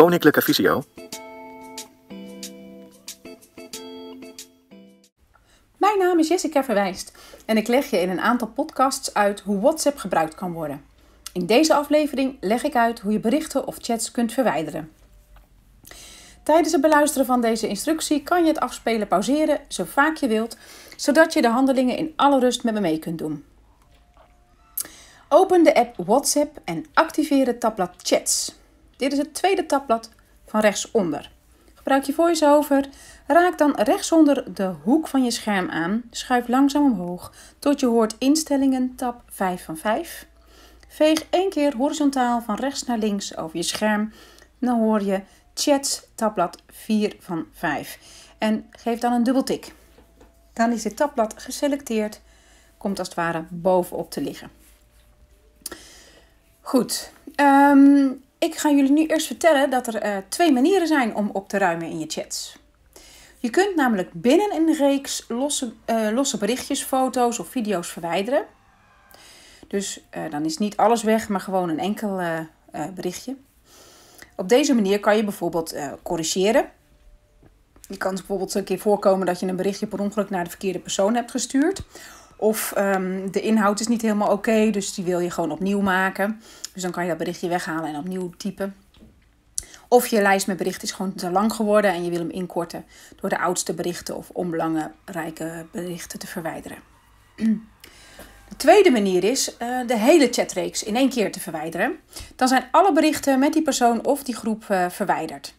Koninklijke Visio. Mijn naam is Jessica Verwijst en ik leg je in een aantal podcasts uit hoe WhatsApp gebruikt kan worden. In deze aflevering leg ik uit hoe je berichten of chats kunt verwijderen. Tijdens het beluisteren van deze instructie kan je het afspelen pauzeren zo vaak je wilt, zodat je de handelingen in alle rust met me mee kunt doen. Open de app WhatsApp en activeer het tabblad Chats. Dit is het tweede tabblad van rechtsonder. Gebruik je over. Raak dan rechtsonder de hoek van je scherm aan. Schuif langzaam omhoog tot je hoort instellingen tab 5 van 5. Veeg één keer horizontaal van rechts naar links over je scherm. Dan hoor je chats tabblad 4 van 5. En geef dan een dubbeltik. Dan is dit tabblad geselecteerd. Komt als het ware bovenop te liggen. Goed, ehm, ik ga jullie nu eerst vertellen dat er eh, twee manieren zijn om op te ruimen in je chats. Je kunt namelijk binnen een reeks losse, eh, losse berichtjes, foto's of video's verwijderen. Dus eh, dan is niet alles weg, maar gewoon een enkel berichtje. Op deze manier kan je bijvoorbeeld corrigeren. Je kan bijvoorbeeld een keer voorkomen dat je een berichtje per ongeluk naar de verkeerde persoon hebt gestuurd. Of ehm, de inhoud is niet helemaal oké, dus die wil je gewoon opnieuw maken. Dus dan kan je dat berichtje weghalen en opnieuw typen. Of je lijst met berichten is gewoon te lang geworden en je wil hem inkorten door de oudste berichten of onbelangrijke berichten te verwijderen. De tweede manier is eh, de hele chatreeks in één keer te verwijderen. Dan zijn alle berichten met die persoon of die groep eh, verwijderd.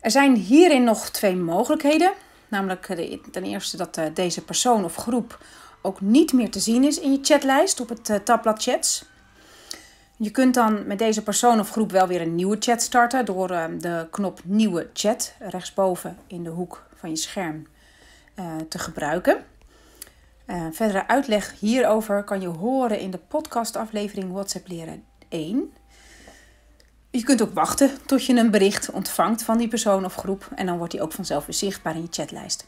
Er zijn hierin nog twee mogelijkheden. Namelijk eh, de, e-, ten eerste dat deze persoon of groep ook niet meer te zien is in je chatlijst op het tabblad chats. Je kunt dan met deze persoon of groep wel weer een nieuwe chat starten door eh, de knop Nieuwe chat rechtsboven in de hoek van je scherm eh, te gebruiken. Eh, verdere uitleg hierover kan je horen in de podcastaflevering WhatsApp Leren 1. Je kunt ook wachten tot je een bericht ontvangt van die persoon of groep en dan wordt die ook vanzelf weer zichtbaar in je chatlijst.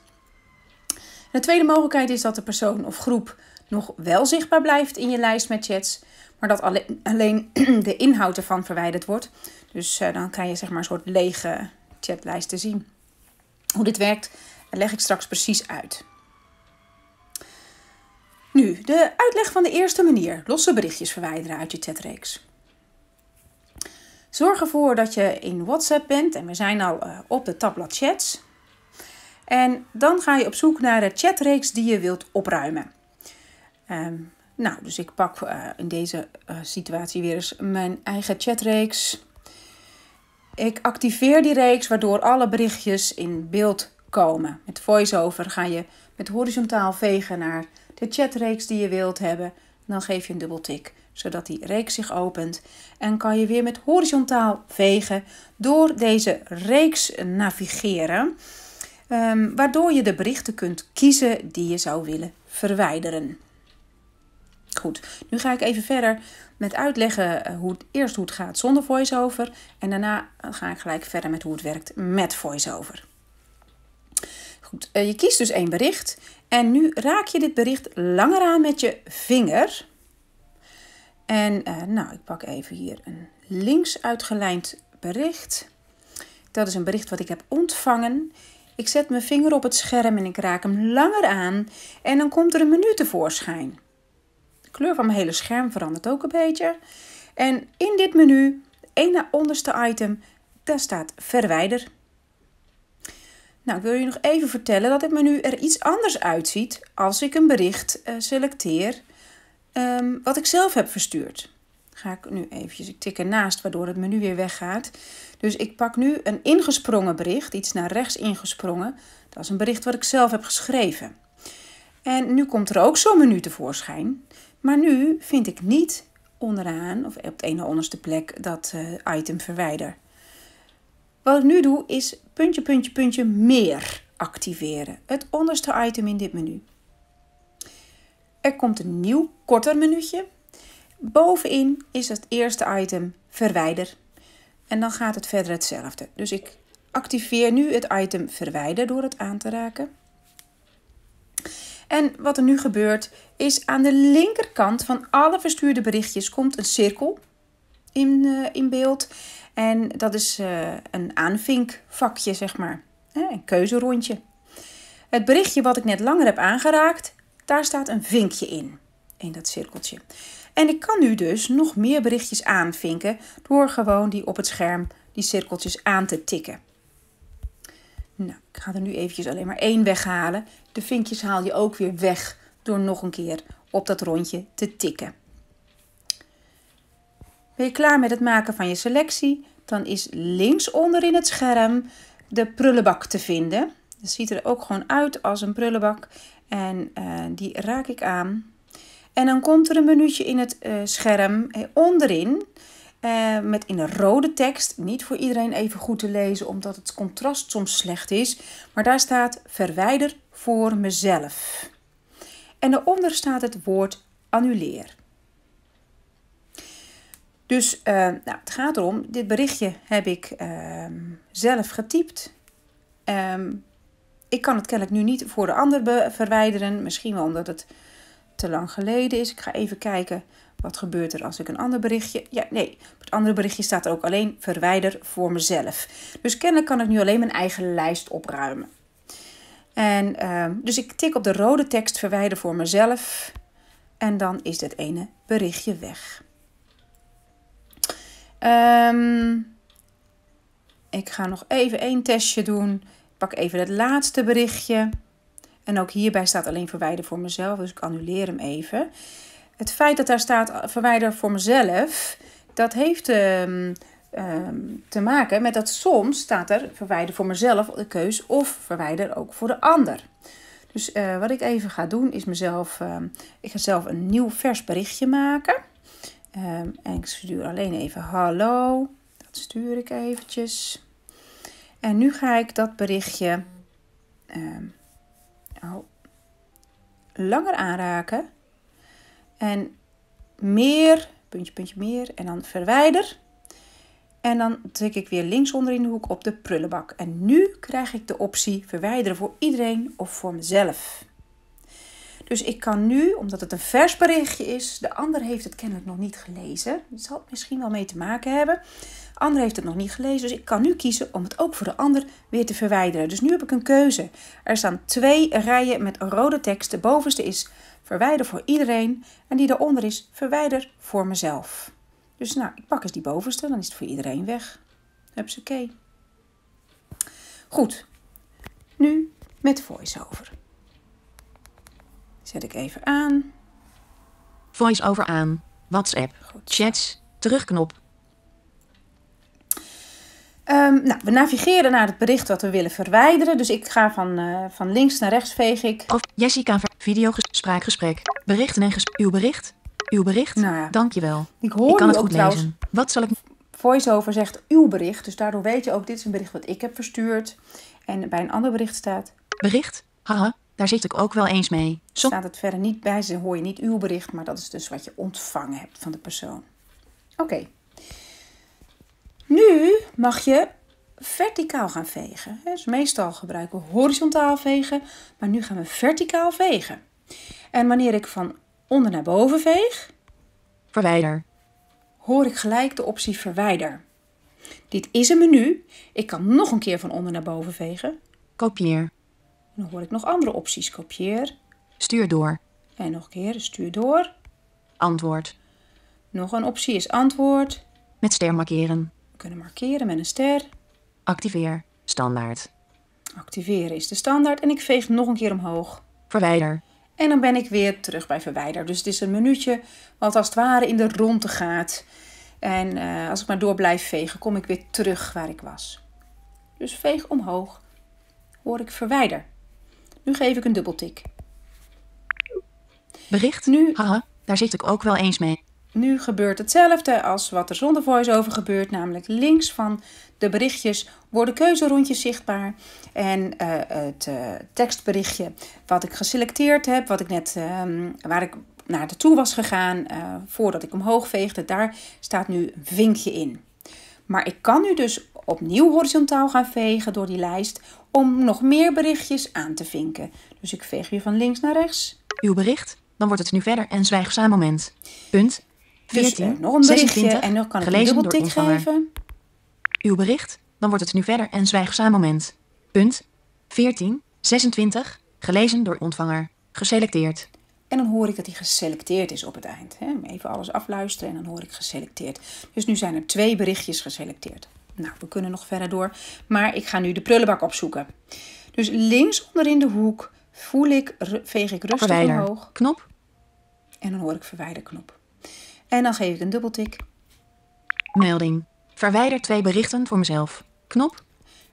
De tweede mogelijkheid is dat de persoon of groep nog wel zichtbaar blijft in je lijst met chats, maar dat alleen, alleen de inhoud ervan verwijderd wordt. Dus eh, dan kan je zeg maar een soort lege chatlijst te zien. Hoe dit werkt leg ik straks precies uit. Nu, de uitleg van de eerste manier. Losse berichtjes verwijderen uit je chatreeks. Zorg ervoor dat je in WhatsApp bent en we zijn al eh, op de tabblad chats. En dan ga je op zoek naar de chatreeks die je wilt opruimen. Ehm, nou, dus ik pak eh, in deze eh, situatie weer eens mijn eigen chatreeks. Ik activeer die reeks waardoor alle berichtjes in beeld komen. Met voiceover ga je met horizontaal vegen naar de chatreeks die je wilt hebben. Dan geef je een dubbel tik, zodat die reeks zich opent. En kan je weer met horizontaal vegen door deze reeks navigeren. Ehm, waardoor je de berichten kunt kiezen die je zou willen verwijderen goed. Nu ga ik even verder met uitleggen eh, hoe, eerst hoe het gaat zonder voiceover. En daarna eh, ga ik gelijk verder met hoe het werkt met voiceover. Goed, eh, je kiest dus één bericht. En nu raak je dit bericht langer aan met je vinger. En nou, ik pak even hier een links uitgelijnd bericht. Dat is een bericht wat ik heb ontvangen. Ik zet mijn vinger op het scherm en ik raak hem langer aan. En dan komt er een menu tevoorschijn kleur van mijn hele scherm verandert ook een beetje. En in dit menu, één naar onderste item, daar staat verwijder. Nou, ik wil je nog even vertellen dat het menu er iets anders uitziet als ik een bericht eh, selecteer ehm, wat ik zelf heb verstuurd. Ga ik nu eventjes, ik tik ernaast waardoor het menu weer weggaat. Dus ik pak nu een ingesprongen bericht, iets naar rechts ingesprongen. Dat is een bericht wat ik zelf heb geschreven. En nu komt er ook zo'n menu tevoorschijn. Maar nu vind ik niet onderaan of op de ene onderste plek dat eh, item verwijder. Wat ik nu doe is puntje, puntje, puntje meer activeren. Het onderste item in dit menu. Er komt een nieuw, korter minuutje. Bovenin is het eerste item verwijder. En dan gaat het verder hetzelfde. Dus ik activeer nu het item verwijder door het aan te raken. En wat er nu gebeurt is aan de linkerkant van alle verstuurde berichtjes komt een cirkel in, eh, in beeld. En dat is eh, een aanvinkvakje, zeg maar. Een keuzerondje. Het berichtje wat ik net langer heb aangeraakt, daar staat een vinkje in. In dat cirkeltje. En ik kan nu dus nog meer berichtjes aanvinken door gewoon die op het scherm die cirkeltjes aan te tikken. Nou, ik ga er nu eventjes alleen maar één weghalen. De vinkjes haal je ook weer weg door nog een keer op dat rondje te tikken. Ben je klaar met het maken van je selectie? Dan is linksonder in het scherm de prullenbak te vinden. Dat ziet er ook gewoon uit als een prullenbak. En eh, die raak ik aan. En dan komt er een minuutje in het eh, scherm eh, onderin. Eh, met in een rode tekst, niet voor iedereen even goed te lezen, omdat het contrast soms slecht is. Maar daar staat verwijder voor mezelf. En daaronder staat het woord annuleer. Dus eh, nou, het gaat erom, dit berichtje heb ik ehm, zelf getypt. Ehm, ik kan het kennelijk nu niet voor de ander verwijderen. Misschien wel omdat het te lang geleden is. Ik ga even kijken wat gebeurt er als ik een ander berichtje? Ja, nee. het andere berichtje staat er ook alleen verwijder voor mezelf. Dus kennelijk kan ik nu alleen mijn eigen lijst opruimen. En, ehm, dus ik tik op de rode tekst verwijder voor mezelf. En dan is dat ene berichtje weg. Ehm, ik ga nog even één testje doen. Ik pak even het laatste berichtje. En ook hierbij staat alleen verwijder voor mezelf, dus ik annuleer hem even het feit dat daar staat eh, verwijder voor mezelf, dat heeft ehm, ehm, te maken met dat soms staat er verwijder voor mezelf de keus of verwijder ook voor de ander. Dus eh, wat ik even ga doen is mezelf, ehm, ik ga zelf een nieuw vers berichtje maken. en ik stuur alleen even hallo. Dat stuur ik eventjes. En nu ga ik dat berichtje oh, langer aanraken en meer, puntje, puntje, meer. En dan verwijder. En dan tik ik weer linksonder in de hoek op de prullenbak. En nu krijg ik de optie verwijderen voor iedereen of voor mezelf. Dus ik kan nu, omdat het een vers berichtje is, de ander heeft het kennelijk nog niet gelezen. Dat zal misschien wel mee te maken hebben ander heeft het nog niet gelezen, dus ik kan nu kiezen om het ook voor de ander weer te verwijderen. Dus nu heb ik een keuze. Er staan twee rijen met rode tekst. De bovenste is verwijder voor iedereen en die daaronder is verwijder voor mezelf. Dus nou, ik pak eens die bovenste, dan is het voor iedereen weg. Heb ze oké? Goed, nu met voiceover. Zet ik even aan. Voice-over aan. WhatsApp. Chats. Terugknop. Ehm, nou, we navigeren naar het bericht wat we willen verwijderen. Dus ik ga van, eh, van links naar rechts veeg ik. Jessica, video, gesprek. berichten en gesprek. Uw bericht, uw bericht, nou ja. dankjewel. Ik hoor ik kan het goed lezen. wat zal ik... VoiceOver zegt uw bericht, dus daardoor weet je ook dit is een bericht wat ik heb verstuurd. En bij een ander bericht staat... Bericht, haha, daar zit ik ook wel eens mee. Som staat het verder niet bij, ze hoor je niet uw bericht, maar dat is dus wat je ontvangen hebt van de persoon. Oké. Nu mag je verticaal gaan vegen. Dus meestal gebruiken we horizontaal vegen, maar nu gaan we verticaal vegen. En wanneer ik van onder naar boven veeg, verwijder, hoor ik gelijk de optie verwijder. Dit is een menu. Ik kan nog een keer van onder naar boven vegen. Kopieer. Dan hoor ik nog andere opties. Kopieer. Stuur door. En nog een keer stuur door. Antwoord. Nog een optie is antwoord. Met ster markeren. We kunnen markeren met een ster. Activeer, standaard. Activeren is de standaard en ik veeg nog een keer omhoog. Verwijder. En dan ben ik weer terug bij verwijder. Dus het is een minuutje wat als het ware in de ronde gaat. En eh, als ik maar door blijf vegen, kom ik weer terug waar ik was. Dus veeg omhoog. Hoor ik verwijder. Nu geef ik een dubbeltik. Bericht. Nu. Haha, daar zit ik ook wel eens mee. Nu gebeurt hetzelfde als wat er zonder voice-over gebeurt, namelijk links van de berichtjes worden keuzerondjes zichtbaar. En eh, het eh, tekstberichtje wat ik geselecteerd heb, wat ik net, ehm, waar ik naar was gegaan eh, voordat ik omhoog veegde, daar staat nu een vinkje in. Maar ik kan nu dus opnieuw horizontaal gaan vegen door die lijst om nog meer berichtjes aan te vinken. Dus ik veeg weer van links naar rechts. Uw bericht, dan wordt het nu verder en zwijgzaam moment. Punt. 14, nog een berichtje en dan kan ik een dubbeltik geven. Uw bericht, dan wordt het nu verder en moment. Punt 14, 26, gelezen door ontvanger, geselecteerd. En dan hoor ik dat hij geselecteerd is op het eind. Even alles afluisteren en dan hoor ik geselecteerd. Dus nu zijn er twee berichtjes geselecteerd. Nou, we kunnen nog verder door, maar ik ga nu de prullenbak opzoeken. Dus links onderin de hoek voel ik, veeg ik rustig verwijder. omhoog. Knop. En dan hoor ik verwijderknop. En dan geef ik een dubbeltik. Melding. Verwijder twee berichten voor mezelf. Knop.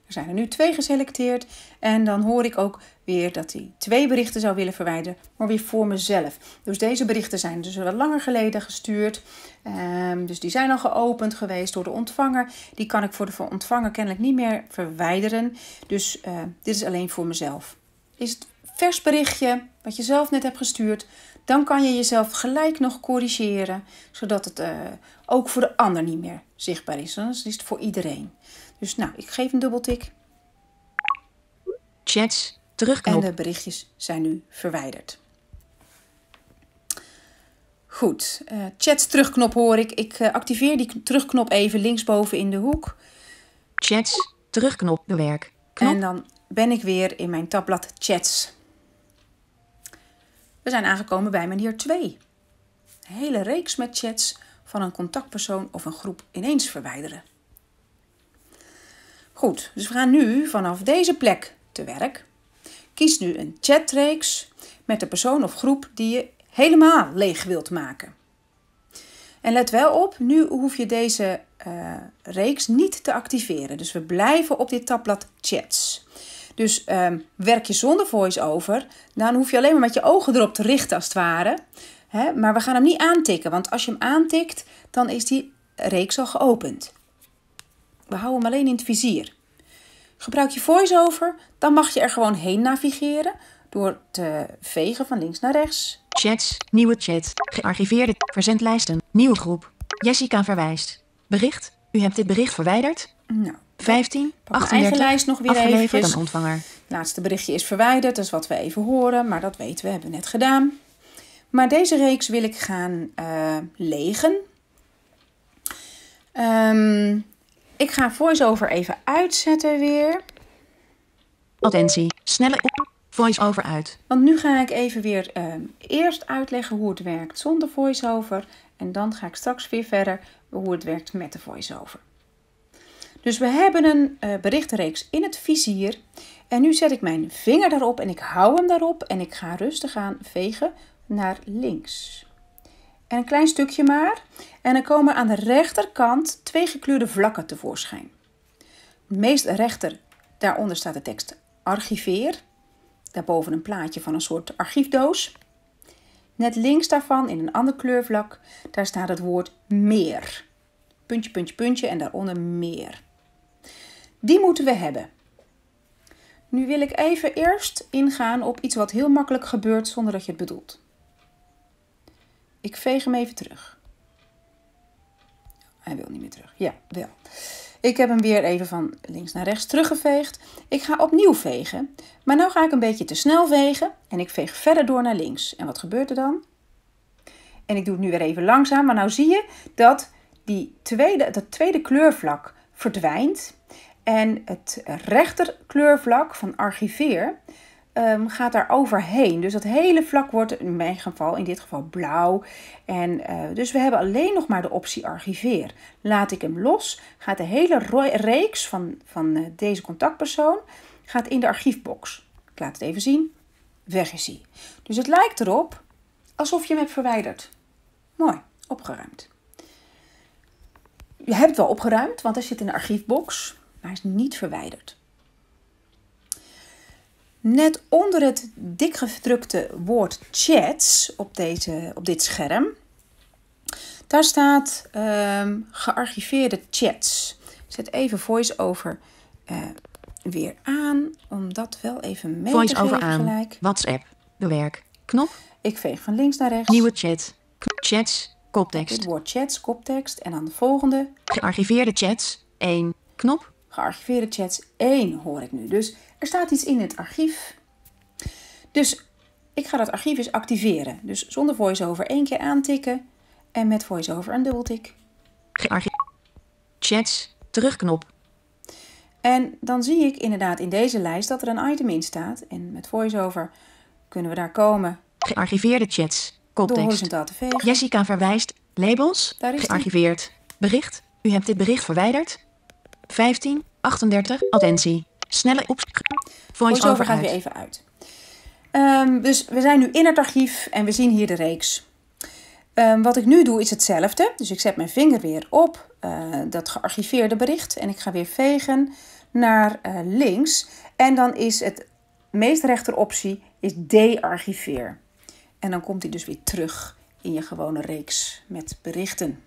Er zijn er nu twee geselecteerd. En dan hoor ik ook weer dat hij twee berichten zou willen verwijderen, maar weer voor mezelf. Dus deze berichten zijn dus wel langer geleden gestuurd. Ehm, dus die zijn al geopend geweest door de ontvanger. Die kan ik voor de ontvanger kennelijk niet meer verwijderen. Dus eh, dit is alleen voor mezelf. Is het vers berichtje wat je zelf net hebt gestuurd, dan kan je jezelf gelijk nog corrigeren, zodat het eh, ook voor de ander niet meer zichtbaar is. Dan is het voor iedereen. Dus nou, ik geef een dubbeltik. Chats, terugknop. En de berichtjes zijn nu verwijderd. Goed, eh, chats terugknop hoor ik. Ik eh, activeer die terugknop even linksboven in de hoek. Chats, terugknop, bewerk. Knop. En dan ben ik weer in mijn tabblad chats. We zijn aangekomen bij manier 2. Een hele reeks met chats van een contactpersoon of een groep ineens verwijderen. Goed, dus we gaan nu vanaf deze plek te werk. Kies nu een chatreeks met de persoon of groep die je helemaal leeg wilt maken. En let wel op, nu hoef je deze eh, reeks niet te activeren. Dus we blijven op dit tabblad chats. Dus ehm, werk je zonder voice-over, dan hoef je alleen maar met je ogen erop te richten als het ware. maar we gaan hem niet aantikken, want als je hem aantikt, dan is die reeks al geopend. We houden hem alleen in het vizier. Gebruik je voice-over, dan mag je er gewoon heen navigeren door te vegen van links naar rechts. Chats, nieuwe chat, gearchiveerde verzendlijsten, nieuwe groep. Jessica verwijst. Bericht, u hebt dit bericht verwijderd. Nou, 15, Pak 38, eigen lijst nog weer afgeleverd even. ontvanger. Het laatste berichtje is verwijderd, dat is wat we even horen, maar dat weten we, hebben we net gedaan. Maar deze reeks wil ik gaan uh, legen. Ehm, ik ga voiceover even uitzetten weer. Attentie, snelle voice-over uit. Want nu ga ik even weer ehm, eerst uitleggen hoe het werkt zonder voiceover. En dan ga ik straks weer verder hoe het werkt met de voiceover. Dus we hebben een uh, berichtenreeks in het vizier. En nu zet ik mijn vinger daarop en ik hou hem daarop en ik ga rustig aan vegen naar links. En een klein stukje maar. En dan komen aan de rechterkant twee gekleurde vlakken tevoorschijn. Meest rechter, daaronder staat de tekst archiveer. Daarboven een plaatje van een soort archiefdoos. Net links daarvan, in een ander kleurvlak, daar staat het woord meer. Puntje, puntje, puntje en daaronder meer. Die moeten we hebben. Nu wil ik even eerst ingaan op iets wat heel makkelijk gebeurt zonder dat je het bedoelt. Ik veeg hem even terug. Hij wil niet meer terug. Ja, wel. Ik heb hem weer even van links naar rechts teruggeveegd. Ik ga opnieuw vegen. Maar nu ga ik een beetje te snel vegen. En ik veeg verder door naar links. En wat gebeurt er dan? En ik doe het nu weer even langzaam. Maar nu zie je dat die tweede, dat tweede kleurvlak verdwijnt. En het rechterkleurvlak van archiveer ehm, gaat daar overheen. Dus dat hele vlak wordt in mijn geval, in dit geval blauw. En, eh, dus we hebben alleen nog maar de optie archiveer. Laat ik hem los, gaat de hele reeks van, van eh, deze contactpersoon gaat in de archiefbox. Ik laat het even zien. Weg is hij. Dus het lijkt erop alsof je hem hebt verwijderd. Mooi, opgeruimd. Je hebt wel opgeruimd, want hij zit in de archiefbox maar is niet verwijderd. Net onder het dikgedrukte woord chats op, deze, op dit scherm, daar staat ehm, gearchiveerde chats. Ik zet even voice-over eh, weer aan, om dat wel even mee voice te geven over aan. WhatsApp, bewerk, knop. Ik veeg van links naar rechts. Nieuwe chat, chats, koptekst. Het woord chats, koptekst en dan de volgende. Gearchiveerde chats, 1, knop gearchiveerde chats 1 hoor ik nu. Dus er staat iets in het archief. Dus ik ga dat archief eens activeren. Dus zonder voiceover één keer aantikken en met voiceover een dubbeltik. Gearchiveerd. Chats. Terugknop. En dan zie ik inderdaad in deze lijst dat er een item in staat. En met voiceover kunnen we daar komen. Gearchiveerde chats. Kop Door horizontaal te vegen. Jessica verwijst. Labels. is gearchiveerd. Bericht. U hebt dit bericht verwijderd. 15, 38, attentie. Snelle op. over gaat weer even uit. Ehm, dus we zijn nu in het archief en we zien hier de reeks. Ehm, wat ik nu doe is hetzelfde. Dus ik zet mijn vinger weer op eh, dat gearchiveerde bericht en ik ga weer vegen naar eh, links. En dan is het meest rechter optie is dearchiveer. En dan komt hij dus weer terug in je gewone reeks met berichten.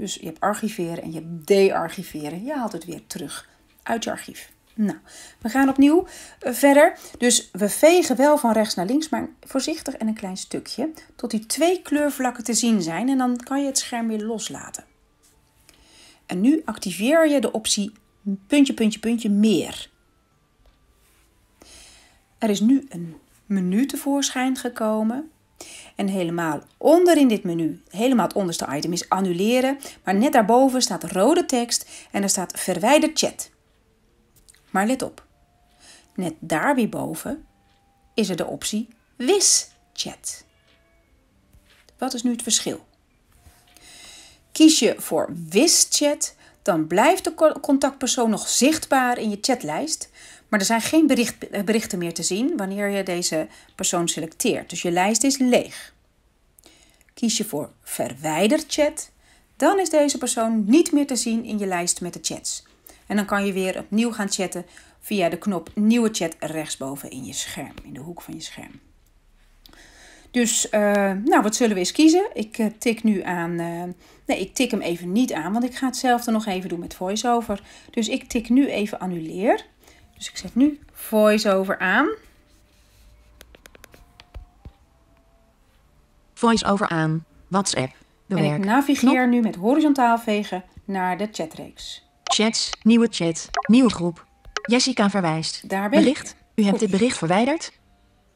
Dus je hebt archiveren en je hebt dearchiveren. Je haalt het weer terug uit je archief. Nou, we gaan opnieuw eh, verder. Dus we vegen wel van rechts naar links, maar voorzichtig en een klein stukje. Tot die twee kleurvlakken te zien zijn en dan kan je het scherm weer loslaten. En nu activeer je de optie puntje, puntje, puntje meer. Er is nu een menu tevoorschijn gekomen en helemaal onder in dit menu, helemaal het onderste item is annuleren. Maar net daarboven staat rode tekst en er staat verwijder chat. Maar let op, net daar weer boven is er de optie wis chat. Wat is nu het verschil? Kies je voor wis chat, dan blijft de contactpersoon nog zichtbaar in je chatlijst, maar er zijn geen bericht, eh, berichten meer te zien wanneer je deze persoon selecteert. Dus je lijst is leeg. Kies je voor verwijder chat, dan is deze persoon niet meer te zien in je lijst met de chats. En dan kan je weer opnieuw gaan chatten via de knop Nieuwe chat rechtsboven in je scherm, in de hoek van je scherm. Dus, eh, nou, wat zullen we eens kiezen? Ik eh, tik nu aan. nee, ik tik hem even niet aan, want ik ga hetzelfde nog even doen met VoiceOver. Dus ik tik nu even annuleer. Dus ik zet nu voiceover aan. Voiceover aan. WhatsApp. Bewerk. En ik navigeer nu met horizontaal vegen naar de chatreeks. Chats, nieuwe chat, nieuwe groep. Jessica verwijst. Daar ben bericht. U hebt dit bericht verwijderd.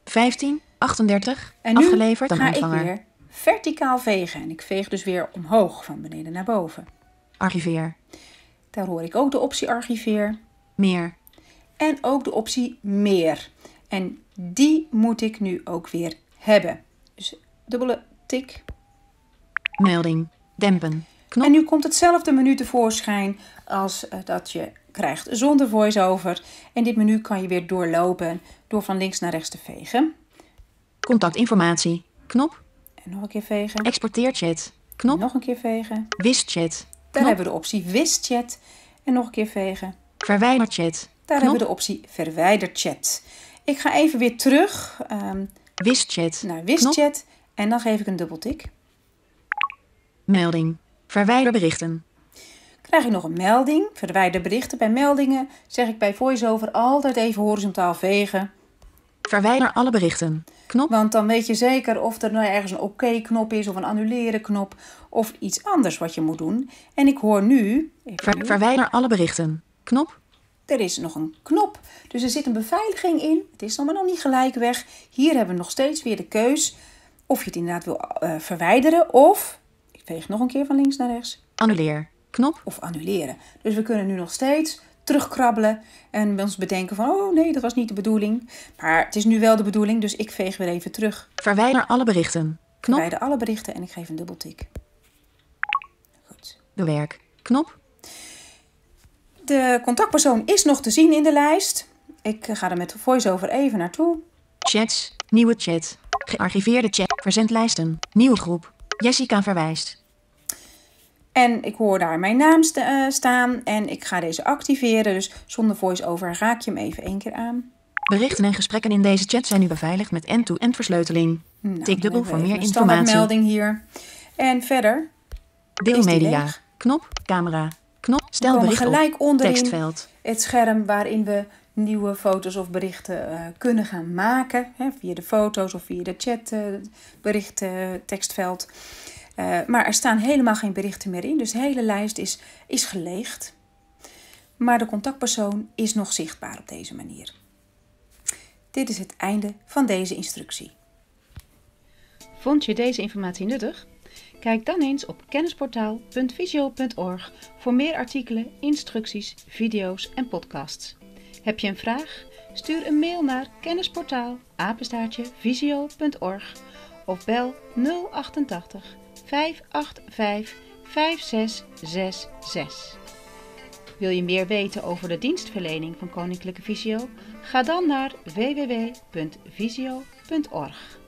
15, 38, en nu afgeleverd dan ga Ik weer verticaal vegen en ik veeg dus weer omhoog van beneden naar boven. Archiveer. Daar hoor ik ook de optie archiveer. Meer en ook de optie meer. En die moet ik nu ook weer hebben. Dus dubbele tik. Melding. Dempen. Knop. En nu komt hetzelfde menu tevoorschijn als eh, dat je krijgt zonder voice-over. En dit menu kan je weer doorlopen door van links naar rechts te vegen. Contactinformatie. Knop. En nog een keer vegen. Exporteer chat. Knop. nog een keer vegen. Wist chat. Daar hebben we de optie wist chat. En nog een keer vegen. Verwijder chat. Daar hebben we de optie verwijder chat. Ik ga even weer terug um, naar Wistchat. en dan geef ik een dubbeltik. Melding. Verwijder berichten. Krijg ik nog een melding. Verwijder berichten. Bij meldingen zeg ik bij VoiceOver altijd even horizontaal vegen. Verwijder alle berichten. Knop. Want dan weet je zeker of er nou ergens een oké-knop is of een annuleren knop of iets anders wat je moet doen. En ik hoor nu. verwijder alle berichten. Knop er is nog een knop. Dus er zit een beveiliging in. Het is allemaal maar nog niet gelijk weg. Hier hebben we nog steeds weer de keus of je het inderdaad wil eh, verwijderen of, ik veeg nog een keer van links naar rechts. Annuleer. Knop. Of annuleren. Dus we kunnen nu nog steeds terugkrabbelen en ons bedenken van, oh nee, dat was niet de bedoeling. Maar het is nu wel de bedoeling, dus ik veeg weer even terug. Verwijder alle berichten. Knop. Verwijder alle berichten en ik geef een dubbeltik. Goed. Bewerk. Knop. De contactpersoon is nog te zien in de lijst. Ik eh, ga er met de voice-over even naartoe. Chats, nieuwe chat, gearchiveerde chat, verzendlijsten, nieuwe groep, Jessica verwijst. En ik hoor daar mijn naam eh, staan en ik ga deze activeren. Dus zonder voice-over raak je hem even één keer aan. Berichten en gesprekken in deze chat zijn nu beveiligd met end-to-end versleuteling. Nou, Tik dubbel voor meer informatie. melding hier. En verder. Deelmedia. Knop, camera, stel bericht gelijk onder tekstveld. het scherm waarin we nieuwe foto's of berichten eh, kunnen gaan maken. Hè, via de foto's of via de chat uh, tekstveld. Eh, maar er staan helemaal geen berichten meer in. Dus de hele lijst is, is geleegd. Maar de contactpersoon is nog zichtbaar op deze manier. Dit is het einde van deze instructie. Vond je deze informatie nuttig? Kijk dan eens op kennisportaal.visio.org voor meer artikelen, instructies, video's en podcasts. Heb je een vraag? Stuur een mail naar kennisportaal@visio.org of bel 088 585 5666. Wil je meer weten over de dienstverlening van Koninklijke Visio? Ga dan naar www.visio.org.